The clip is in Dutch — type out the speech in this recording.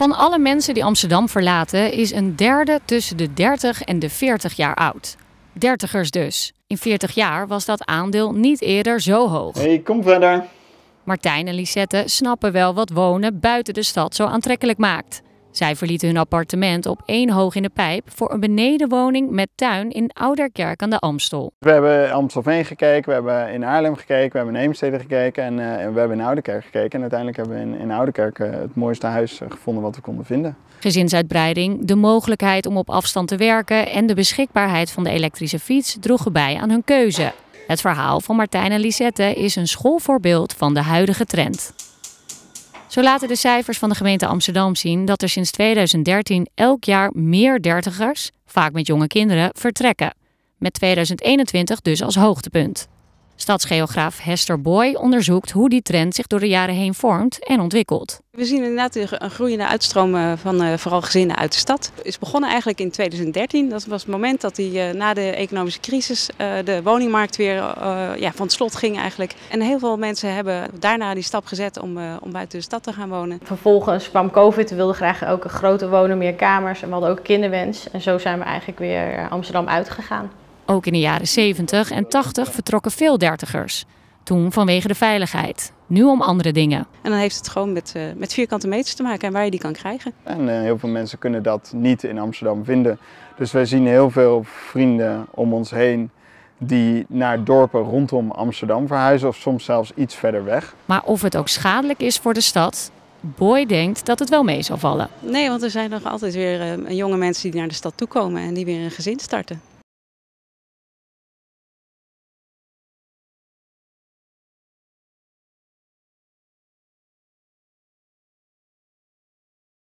Van alle mensen die Amsterdam verlaten is een derde tussen de 30 en de 40 jaar oud. Dertigers dus. In 40 jaar was dat aandeel niet eerder zo hoog. Hey, kom verder. Martijn en Lisette snappen wel wat wonen buiten de stad zo aantrekkelijk maakt. Zij verlieten hun appartement op één hoog in de pijp voor een benedenwoning met tuin in Ouderkerk aan de Amstel. We hebben Amstelveen gekeken, we hebben in Haarlem gekeken, we hebben in Eemstede gekeken eh, en we hebben in Ouderkerk gekeken. En uiteindelijk hebben we in, in Ouderkerk eh, het mooiste huis eh, gevonden wat we konden vinden. Gezinsuitbreiding, de mogelijkheid om op afstand te werken en de beschikbaarheid van de elektrische fiets droegen bij aan hun keuze. Het verhaal van Martijn en Lisette is een schoolvoorbeeld van de huidige trend. Zo laten de cijfers van de gemeente Amsterdam zien dat er sinds 2013 elk jaar meer dertigers, vaak met jonge kinderen, vertrekken. Met 2021 dus als hoogtepunt. Stadsgeograaf Hester Boy onderzoekt hoe die trend zich door de jaren heen vormt en ontwikkelt. We zien inderdaad een groeiende uitstroom eh, van eh, vooral gezinnen uit de stad. Het is begonnen eigenlijk in 2013. Dat was het moment dat die, eh, na de economische crisis de woningmarkt weer ja, van het slot ging eigenlijk. En heel veel mensen hebben daarna die stap gezet om, om buiten de stad te gaan wonen. Vervolgens kwam COVID. We wilden graag ook een grote wonen, meer kamers. En we hadden ook kinderwens. En zo zijn we eigenlijk weer Amsterdam uitgegaan. Ook in de jaren 70 en 80 vertrokken veel dertigers. Toen vanwege de veiligheid, nu om andere dingen. En dan heeft het gewoon met, eh, met vierkante meters te maken en waar je die kan krijgen. En eh, heel veel mensen kunnen dat niet in Amsterdam vinden. Dus wij zien heel veel vrienden om ons heen die naar dorpen rondom Amsterdam verhuizen of soms zelfs iets verder weg. Maar of het ook schadelijk is voor de stad, Boy denkt dat het wel mee zal vallen. Nee, want er zijn nog altijd weer eh, jonge mensen die naar de stad toekomen en die weer een gezin starten.